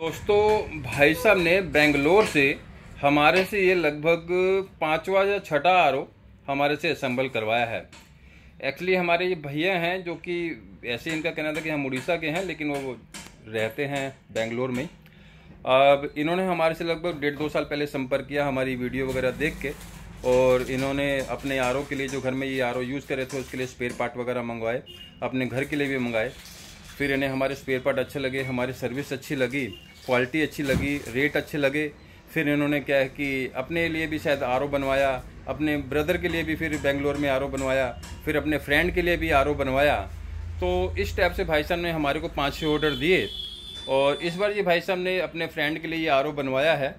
दोस्तों भाई साहब ने बेंगलोर से हमारे से ये लगभग पाँचवा या छठा आर हमारे से असम्बल करवाया है एक्चुअली हमारे ये भैया हैं जो कि ऐसे इनका कहना था कि हम उड़ीसा के हैं लेकिन वो रहते हैं बेंगलोर में अब इन्होंने हमारे से लगभग डेढ़ दो साल पहले संपर्क किया हमारी वीडियो वगैरह देख के और इन्होंने अपने आर के लिए जो घर में ये आर यूज़ करे थे उसके लिए स्पेयर पार्ट वगैरह मंगवाए अपने घर के लिए भी मंगाए फिर इन्हें हमारे स्पेयर पार्ट अच्छे लगे हमारी सर्विस अच्छी लगी क्वालिटी अच्छी लगी रेट अच्छे लगे फिर इन्होंने क्या है कि अपने लिए भी शायद आर बनवाया अपने ब्रदर के लिए भी फिर बेंगलोर में आर बनवाया फिर अपने फ्रेंड के लिए भी आर बनवाया तो इस टाइप से भाई साहब ने हमारे को पाँच छः ऑर्डर दिए और इस बार ये भाई साहब ने अपने फ्रेंड के लिए ये आर बनवाया है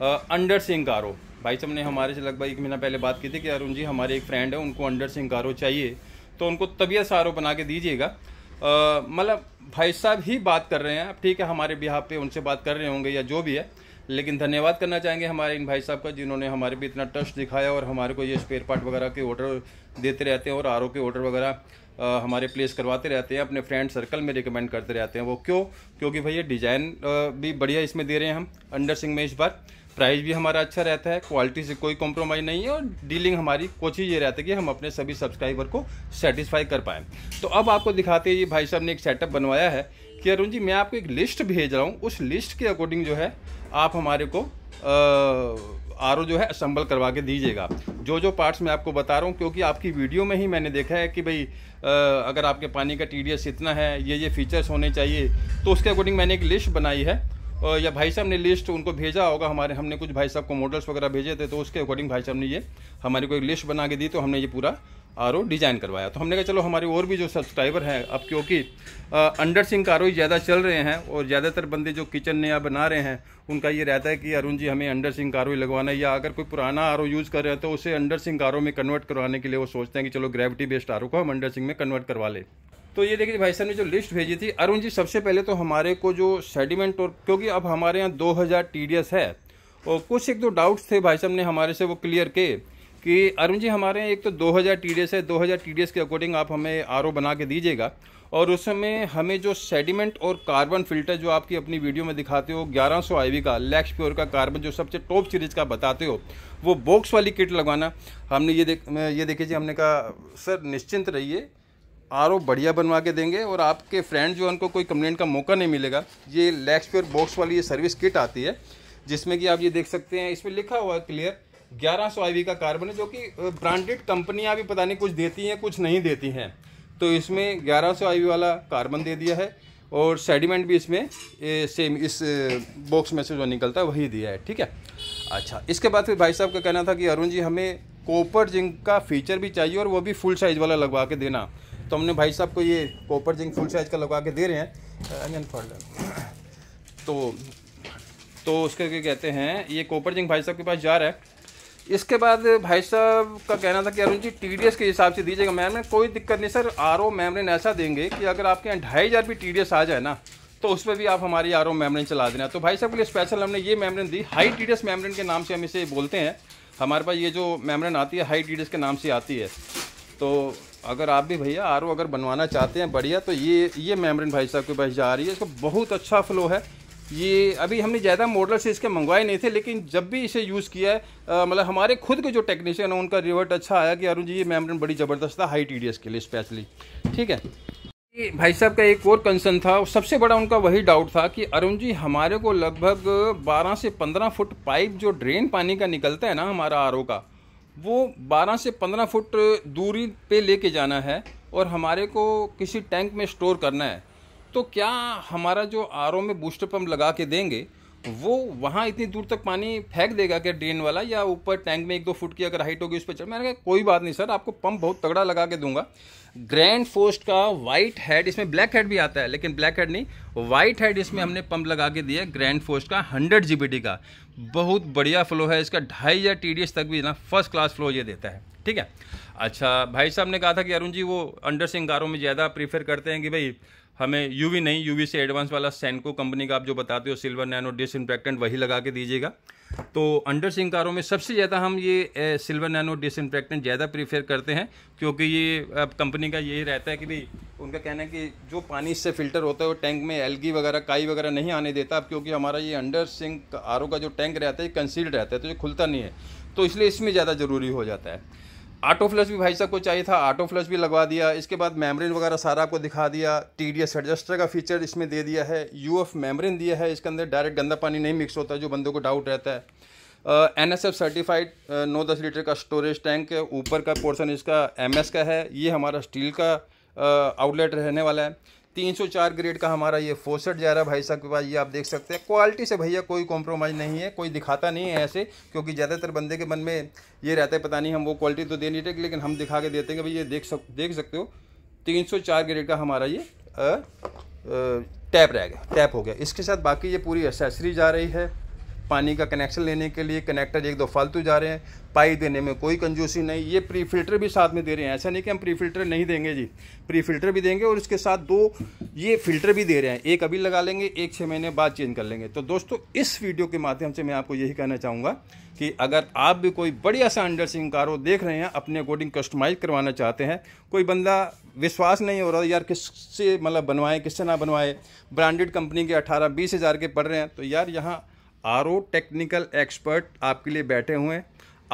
आ, अंडर सिंह आर भाई साहब ने हमारे से लगभग एक महीना पहले बात की थी कि अरुण जी हमारे एक फ्रेंड है उनको अंडर सिंह आर चाहिए तो उनको तबीयत से आर बना के दीजिएगा मतलब भाई साहब ही बात कर रहे हैं अब ठीक है हमारे बिहार पे उनसे बात कर रहे होंगे या जो भी है लेकिन धन्यवाद करना चाहेंगे हमारे इन भाई साहब का जिन्होंने हमारे भी इतना ट्रस्ट दिखाया और हमारे को ये स्पेयर पार्ट वगैरह के ऑर्डर देते रहते हैं और आर के ऑर्डर वगैरह हमारे प्लेस करवाते रहते हैं अपने फ्रेंड सर्कल में रिकमेंड करते रहते हैं वो क्यों क्योंकि भैया डिज़ाइन भी बढ़िया इसमें दे रहे हैं हम अंडर सिंह में इस बार प्राइस भी हमारा अच्छा रहता है क्वालिटी से कोई कॉम्प्रोमाइज़ नहीं है और डीलिंग हमारी कोशिश ये रहती है कि हम अपने सभी सब्सक्राइबर को सेटिस्फाई कर पाएँ तो अब आपको दिखाते हैं ये भाई साहब ने एक सेटअप बनवाया है कि अरुण जी मैं आपको एक लिस्ट भेज रहा हूँ उस लिस्ट के अकॉर्डिंग जो है आप हमारे को आर जो है असम्बल करवा के दीजिएगा जो जो पार्ट्स मैं आपको बता रहा हूँ क्योंकि आपकी वीडियो में ही मैंने देखा है कि भाई अगर आपके पानी का टी इतना है ये ये फीचर्स होने चाहिए तो उसके अकॉर्डिंग मैंने एक लिस्ट बनाई है या भाई साहब ने लिस्ट उनको भेजा होगा हमारे हमने कुछ भाई साहब को मॉडल्स वगैरह भेजे थे तो उसके अकॉर्डिंग भाई साहब ने ये हमारे को एक लिस्ट बना के दी तो हमने ये पूरा आर डिज़ाइन करवाया तो हमने कहा चलो हमारे और भी जो सब्सक्राइबर हैं अब क्योंकि अंडर सिंह आर ज़्यादा चल रहे हैं और ज़्यादातर बंदे जो किचन नया बना रहे हैं उनका ये रहता है कि अरुण जी हमें अंडर सिंह आर लगवाना है या अगर कोई पुराना आर यूज़ कर रहे हैं तो उसे अंडर सिंह आर में कन्वर्ट करवाने के लिए वो सोचते हैं कि चलो ग्रेविटी बेस्ड आर को हम अंडर सिंह में कन्वर्ट करवा लें तो ये देखिए भाई साहब ने जो लिस्ट भेजी थी अरुण जी सबसे पहले तो हमारे को जो सेडिमेंट और क्योंकि अब हमारे यहाँ 2000 एस है और कुछ एक दो डाउट्स थे भाई साहब ने हमारे से वो क्लियर के कि अरुण जी हमारे यहाँ एक तो 2000 एस है 2000 एस के अकॉर्डिंग आप हमें आर बना के दीजिएगा और उसमें हमें जो सेडिमेंट और कार्बन फिल्टर जो आपकी अपनी वीडियो में दिखाते हो 1100 सौ का लैक्स प्योर का कार्बन जो सबसे टॉप सीरीज का बताते हो वो बॉक्स वाली किट लगवाना हमने ये देख ये देखिए जी हमने कहा सर निश्चिंत रहिए आर बढ़िया बनवा के देंगे और आपके फ्रेंड जो उनको कोई कंप्लेंट का मौका नहीं मिलेगा ये लैक्स प्योर बॉक्स वाली ये सर्विस किट आती है जिसमें कि आप ये देख सकते हैं इसमें लिखा हुआ है क्लियर 1100 सौ का कार्बन है जो कि ब्रांडेड कंपनियां भी पता नहीं कुछ देती हैं कुछ नहीं देती हैं तो इसमें 1100 सौ वाला कार्बन दे दिया है और सेडिमेंट भी इसमें सेम इस बॉक्स में से जो निकलता है वही दिया है ठीक है अच्छा इसके बाद फिर भाई साहब का कहना था कि अरुण जी हमें कॉपर जिंक का फीचर भी चाहिए और वो भी फुल साइज़ वाला लगवा के देना तो हमने भाई साहब को ये कॉपर जिंक फुल साइज का लगवा के दे रहे हैं अनियन फाड़ तो तो उसके क्या कहते हैं ये कॉपर जिंक भाई साहब के पास जा रहा है इसके बाद भाई साहब का कहना था कि अरुण जी टी के हिसाब से दीजिएगा मैम ने कोई दिक्कत नहीं सर आर ओ मैम ऐसा देंगे कि अगर आपके यहाँ ढाई हज़ार भी टी आ जाए ना तो उस पर भी आप हमारी आर ओ मैमरन चला देना तो भाई साहब के लिए स्पेशल हमने ये मैमरन दी हाई टी मैमरन के नाम से हम इसे बोलते हैं हमारे पास ये जो मैमरन आती है हाई टी के नाम से आती है तो अगर आप भी भैया आर अगर बनवाना चाहते हैं बढ़िया तो ये ये मेमरिन भाई साहब के पास जा रही है इसका बहुत अच्छा फ्लो है ये अभी हमने ज़्यादा मॉडल से इसके मंगवाए नहीं थे लेकिन जब भी इसे यूज़ किया है मतलब हमारे खुद के जो टेक्नीशियन हैं उनका रिवर्ट अच्छा आया कि अरुण जी ये मेमरिन बड़ी ज़बरदस्त था हाई टी के लिए स्पेशली ठीक है भाई साहब का एक और कंसर्न था सबसे बड़ा उनका वही डाउट था कि अरुण जी हमारे को लगभग 12 से 15 फुट पाइप जो ड्रेन पानी का निकलता है ना हमारा आर का वो 12 से 15 फुट दूरी पे लेके जाना है और हमारे को किसी टैंक में स्टोर करना है तो क्या हमारा जो आर में बूस्टर पम्प लगा के देंगे वो वहाँ इतनी दूर तक पानी फेंक देगा क्या ड्रेन वाला या ऊपर टैंक में एक दो फुट की अगर हाइट होगी उस पर चढ़ मैंने कहा कोई बात नहीं सर आपको पंप बहुत तगड़ा लगा के दूंगा ग्रैंड फोस्ट का वाइट हेड इसमें ब्लैक हेड भी आता है लेकिन ब्लैक हेड नहीं वाइट हेड इसमें हमने पंप लगा के दिया ग्रैंड फोस्ट का हंड्रेड जी का बहुत बढ़िया फ्लो है इसका ढाई हज़ार टी तक भी ना फर्स्ट क्लास फ्लो ये देता है ठीक है अच्छा भाई साहब ने कहा था कि अरुण जी वो अंडर सिंगारों में ज़्यादा प्रीफर करते हैं कि भाई हमें यूवी नहीं यूवी से एडवांस वाला सैनको कंपनी का आप जो बताते हो सिल्वर नैनो डिस इन्फेक्टेंट वही लगा के दीजिएगा तो अंडर सिंह कारों में सबसे ज़्यादा हम ये ए, सिल्वर नैनो डिस इन्फेक्टेंट ज़्यादा प्रीफेयर करते हैं क्योंकि ये कंपनी का यही रहता है कि भाई उनका कहना है कि जो पानी इससे फिल्टर होता है वो टैंक में एलगी वगैरह काई वगैरह नहीं आने देता अब क्योंकि हमारा ये अंडर सिंह आर का जो टैंक रहता है ये कंसील्ड रहता है तो ये खुलता नहीं है तो इसलिए इसमें ज़्यादा ज़रूरी हो जाता है ऑटो फ्लश भी भाई साहब को चाहिए था ऑटो फ्लश भी लगवा दिया इसके बाद मेमरिन वगैरह सारा आपको दिखा दिया टी डी एस एडजस्टर का फीचर इसमें दे दिया है यू एफ मेमरिन दिया है इसके अंदर डायरेक्ट गंदा पानी नहीं मिक्स होता जो बंदों को डाउट रहता है एन एस एफ सर्टिफाइड नौ दस लीटर का स्टोरेज टैंक है ऊपर का पोर्सन इसका एम एस का है ये हमारा स्टील का आउटलेट रहने वाला है 304 ग्रेड का हमारा ये फोसेट जा रहा है भाई साहब के पास ये आप देख सकते हैं क्वालिटी से भैया कोई कॉम्प्रोमाइज़ नहीं है कोई दिखाता नहीं है ऐसे क्योंकि ज़्यादातर बंदे के मन में ये रहता है पता नहीं हम वो क्वालिटी तो दे नहीं रहे लेकिन हम दिखा के देते हैं भैया ये देख सक देख सकते हो 304 ग्रेड का हमारा ये आ, आ, टैप रह गया टैप हो गया इसके साथ बाकी ये पूरी एसेसरी जा रही है पानी का कनेक्शन लेने के लिए कनेक्टर एक दो फालतू जा रहे हैं पाई देने में कोई कंजूसी नहीं ये प्री फिल्टर भी साथ में दे रहे हैं ऐसा नहीं कि हम प्री फिल्टर नहीं देंगे जी प्री फिल्टर भी देंगे और इसके साथ दो ये फिल्टर भी दे रहे हैं एक अभी लगा लेंगे एक छः महीने बाद चेंज कर लेंगे तो दोस्तों इस वीडियो के माध्यम से मैं आपको यही कहना चाहूँगा कि अगर आप भी कोई बढ़िया सा अंडर कार कारो देख रहे हैं अपने अकॉर्डिंग कस्टमाइज करवाना चाहते हैं कोई बंदा विश्वास नहीं हो रहा यार किससे मतलब बनवाएं किससे ना बनवाएं ब्रांडेड कंपनी के अठारह बीस हज़ार के पड़ रहे हैं तो यार यहाँ आर टेक्निकल एक्सपर्ट आपके लिए बैठे हुए हैं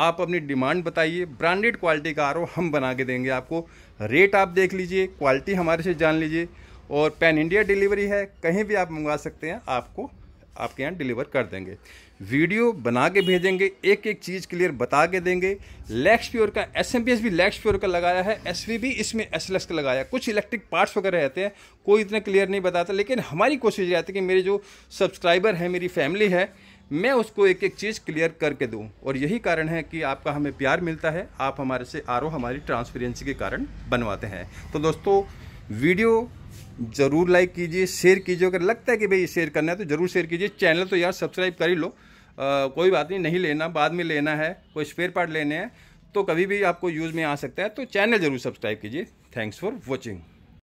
आप अपनी डिमांड बताइए ब्रांडेड क्वालिटी का आर हम बना के देंगे आपको रेट आप देख लीजिए क्वालिटी हमारे से जान लीजिए और पैन इंडिया डिलीवरी है कहीं भी आप मंगवा सकते हैं आपको आपके यहाँ डिलीवर कर देंगे वीडियो बना के भेजेंगे एक एक चीज़ क्लियर बता के देंगे लैक्स प्योर का एस एम भी लैक्स प्योर का लगाया है एस भी इसमें एस का लगाया कुछ इलेक्ट्रिक पार्ट्स वगैरह रहते हैं कोई इतना क्लियर नहीं बताता लेकिन हमारी कोशिश रहती है कि मेरे जो सब्सक्राइबर हैं मेरी फैमिली है मैं उसको एक एक चीज़ क्लियर करके दूं और यही कारण है कि आपका हमें प्यार मिलता है आप हमारे से आर हमारी ट्रांसपेरेंसी के कारण बनवाते हैं तो दोस्तों वीडियो ज़रूर लाइक कीजिए शेयर कीजिए अगर लगता है कि भाई शेयर करना है तो ज़रूर शेयर कीजिए चैनल तो यार सब्सक्राइब कर ही लो आ, कोई बात नहीं नहीं लेना बाद में लेना है कोई स्पेयर पार्ट लेने हैं तो कभी भी आपको यूज़ में आ सकता है तो चैनल ज़रूर सब्सक्राइब कीजिए थैंक्स फॉर वॉचिंग